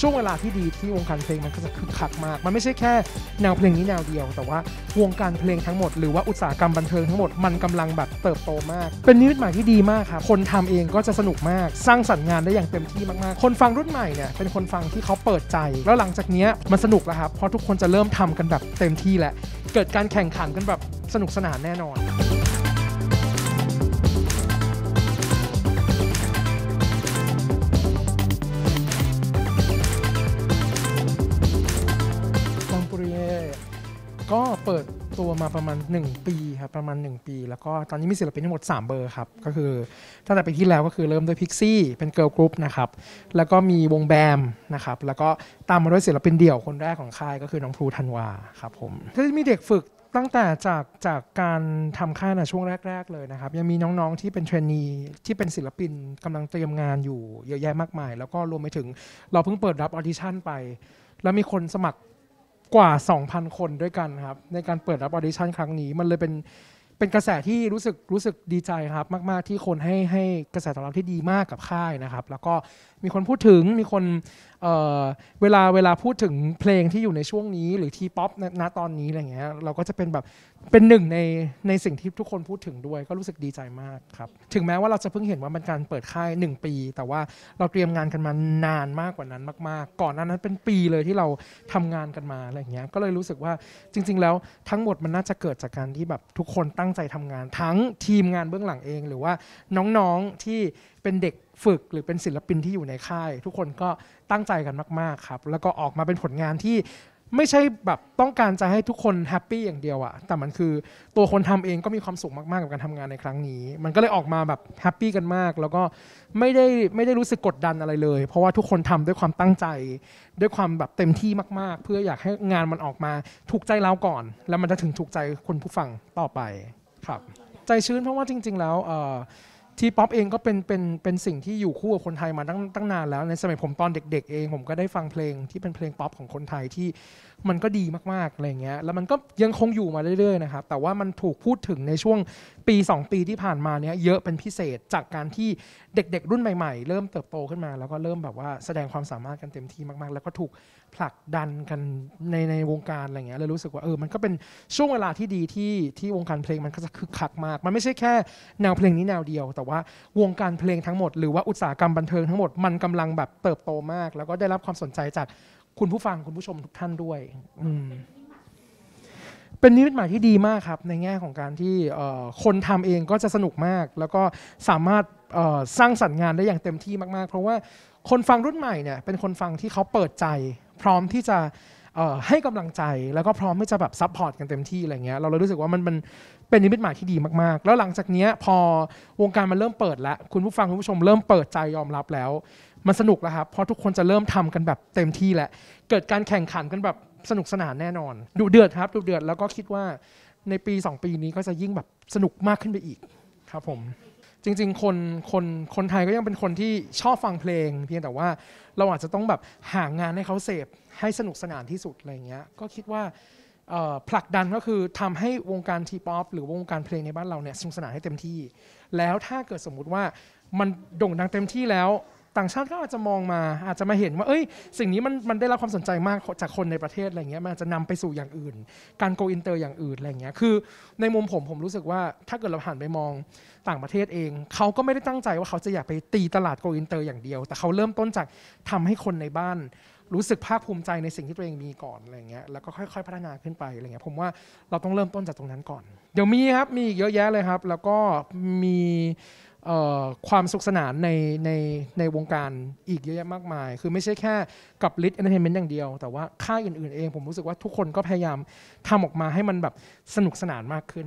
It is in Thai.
ช่วงเวลาที่ดีที่วงการเพลงมันก็จะคึกคักมาก มันไม่ใช่แค่แนวเพลงนี้แนวเดียว แต่ว่าวงการเพลงทั้งหมดหรือว่าอุตสาหกรรมบันเทิงทั้งหมดมันกำลังแบบเติบโตมาก เป็นนิมิตหมายที่ดีมากครับคนทำเองก็จะสนุกมาก สร้างสรรค์งานได้อย่างเต็มที่มาก ๆ คนฟังรุ่นใหม่เนี่ยเป็นคนฟังที่เขาเปิดใจ แล้วหลังจากนี้มันสนุกแล้วครับเพราะทุกคนจะเริ่มทำกันแบบเต็มที่แหละ เกิดการแข่งขันกันแบบสนุกสนานแน่นอนก็เปิดตัวมาประมาณ 1 ปีครับ ประมาณ 1 ปี แล้วก็ตอนนี้มีศิลปินทั้งหมด 3 เบอร์ครับ ก็คือตั้งแต่ปีที่แล้วก็คือเริ่มด้วยพิกซี่เป็นเกิร์ลกรุ๊ปนะครับแล้วก็มีวงแบมนะครับแล้วก็ตามมาด้วยศิลปินเดี่ยวคนแรกของค่าย ก็คือน้องพลูธันวาครับผมก็มีเด็กฝึกตั้งแต่จากจากการทำค่ายในช่วงแรก ๆเลยนะครับยังมีน้องๆที่เป็นเทรนนีที่เป็นศิลปินกำลังเตรียมงานอยู่เยอะแยะมากมายแล้วก็รวมไปถึงเราเพิ่งเปิดรับออดิชั่นไปแล้วมีคนสมัครกว่า 2,000 คนด้วยกันครับ ในการเปิดรับออดิชั่นครั้งนี้มันเลยเป็นเป็นกระแสที่รู้สึกรู้สึกดีใจครับ มากๆ ที่คนให้ให้กระแสตอบรับที่ดีมากกับค่ายนะครับ แล้วก็มีคนพูดถึงมีคนเเวลาเวลาพูดถึงเพลงที่อยู่ในช่วงนี้ หรือที่ป๊อปณตอนนี้อะไรเงี้ยเราก็จะเป็นแบบเป็นหนึ่งในในสิ่งที่ทุกคนพูดถึงด้วยก็รู้สึกดีใจมากครับถึงแม้ว่าเราจะเพิ่งเห็นว่ามันการเปิดค่าย 1 ปี แต่ว่าเราเตรียมงานกันมานานมากกว่านั้น มากๆ ก่อนหน้านั้นเป็นปีเลยที่เราทำงานกันมาอะไรเงี้ยก็เลยรู้สึกว่าจริง ๆ แล้วทั้งหมดมันน่าจะเกิดจากการที่แบบทุกคนตั้งตั้งใจทำงานทั้งทีมงานเบื้องหลังเอง หรือว่าน้องๆที่เป็นเด็กฝึกหรือเป็นศิลปินที่อยู่ในค่าย ทุกคนก็ตั้งใจกันมากๆครับ แล้วก็ออกมาเป็นผลงานที่ไม่ใช่แบบต้องการจะให้ทุกคนแฮปปี้อย่างเดียวอะแต่มันคือตัวคนทำเองก็มีความสุขมากๆกับการทำงานในครั้งนี้ มันก็เลยออกมาแบบแฮปปี้กันมาก แล้วก็ไม่ได้ไม่ได้รู้สึกกดดันอะไรเลย เพราะว่าทุกคนทำด้วยความตั้งใจ ด้วยความแบบเต็มที่มากๆ เพื่ออยากให้งานมันออกมาถูกใจเราก่อน แล้วมันจะถึงถูกใจคนผู้ฟังต่อไปครับใจชื้นเพราะว่าจริงๆแล้วทีป๊อปเองก็เป็นเป็นเป็นสิ่งที่อยู่คู่กับคนไทยมาตั้งตั้งนานแล้ว ในสมัยผมตอนเด็ก ๆเองผมก็ได้ฟังเพลงที่เป็นเพลงป๊อปของคนไทยที่มันก็ดีมากๆอะไรเงี้ยแล้วมันก็ยังคงอยู่มาเรื่อยๆนะครับ แต่ว่ามันถูกพูดถึงในช่วงปี2ปีที่ผ่านมาเนี้ยเยอะเป็นพิเศษจากการที่เด็กๆรุ่นใหม่ๆ เริ่มเติบโตขึ้นมาแล้วก็เริ่มแบบว่าแสดงความสามารถกันเต็มที่มากๆ แล้วก็ถูกผลักดันกันในในวงการอะไรเงี้ยเลยรู้สึกว่าเออมันก็เป็นช่วงเวลาที่ดีที่ที่วงการเพลงมันก็จะคึกคักมาก มันไม่ใช่แค่แนวเพลงนี้แนวเดียว แต่ว่าวงการเพลงทั้งหมดหรือว่าอุตสาหกรรมบันเทิงทั้งหมดมันกำลังแบบเติบโตมาก แล้วก็ได้รับความสนใจจากคุณผู้ฟังคุณผู้ชมทุกท่านด้วย อืมเป็นนิมิตหมายที่ดีมากครับ ในแง่ของการที่คนทำเองก็จะสนุกมาก แล้วก็สามารถสร้างสรรค์งานได้อย่างเต็มที่มากๆ เพราะว่าคนฟังรุ่นใหม่เนี่ยเป็นคนฟังที่เขาเปิดใจ พร้อมที่จะให้กำลังใจแล้วก็พร้อมที่จะแบบซัพพอร์ตกันเต็มที่อะไรเงี้ยเราเลยรู้สึกว่ามันมันเป็นนิมิตหมายที่ดีมากๆ แล้วหลังจากนี้พอวงการมันเริ่มเปิด แล้วคุณผู้ฟังคุณผู้ชมเริ่มเปิดใจยอมรับแล้ว มันสนุกแล้วครับเพราะทุกคนจะเริ่มทำกันแบบเต็มที่แล้วเกิดการแข่งขันกันแบบสนุกสนานแน่นอน ดูเดือดครับดูเดือดแล้วก็คิดว่าในปี 2 ปีนี้ก็จะยิ่งแบบสนุกมากขึ้นไปอีกครับผม จริง ๆ คนคนคนไทยก็ยังเป็นคนที่ชอบฟังเพลง เพียงแต่ว่าเราอาจจะต้องแบบหางานให้เขาเสพให้สนุกสนานที่สุดอะไรเงี้ยก็คิดว่าผลักดันก็คือทำให้วงการทีป๊อปหรือวงการเพลงในบ้านเราเนี่ยสนุกสนานให้เต็มที่ แล้วถ้าเกิดสมมุติว่ามันโด่งดังเต็มที่แล้วต่างชาติก็อาจจะมองมาอาจจะมาเห็นว่าเอ้ย สิ่งนี้มันมันได้รับความสนใจมากจากคนในประเทศอะไรเงี้ยมันอาจจะนำไปสู่อย่างอื่น การโกอินเตอร์อย่างอื่นอะไรเงี้ยคือในมุมผมผมรู้สึกว่าถ้าเกิดเราหันไปมองต่างประเทศเองเขาก็ไม่ได้ตั้งใจว่าเขาจะอยากไปตีตลาดโกอินเตอร์อย่างเดียวแต่เขาเริ่มต้นจากทำให้คนในบ้านรู้สึกภาคภูมิใจในสิ่งที่ตัวเองมีก่อนอะไรเงี้ยแล้วก็ค่อย ๆ พัฒนาขึ้นไปอะไรเงี้ยผมว่าเราต้องเริ่มต้นจากตรงนั้นก่อนเดี๋ยวมีครับมีเยอะแยะเลยครับ แล้วก็มีความสุขสนานในในในวงการอีกเยอะแยะมากมาย คือไม่ใช่แค่กับลิทเอนเตอร์เทนเมนต์อย่างเดียว แต่ว่าค่ายอื่นๆเองผมรู้สึกว่าทุกคนก็พยายามทำออกมาให้มันแบบสนุกสนานมากขึ้น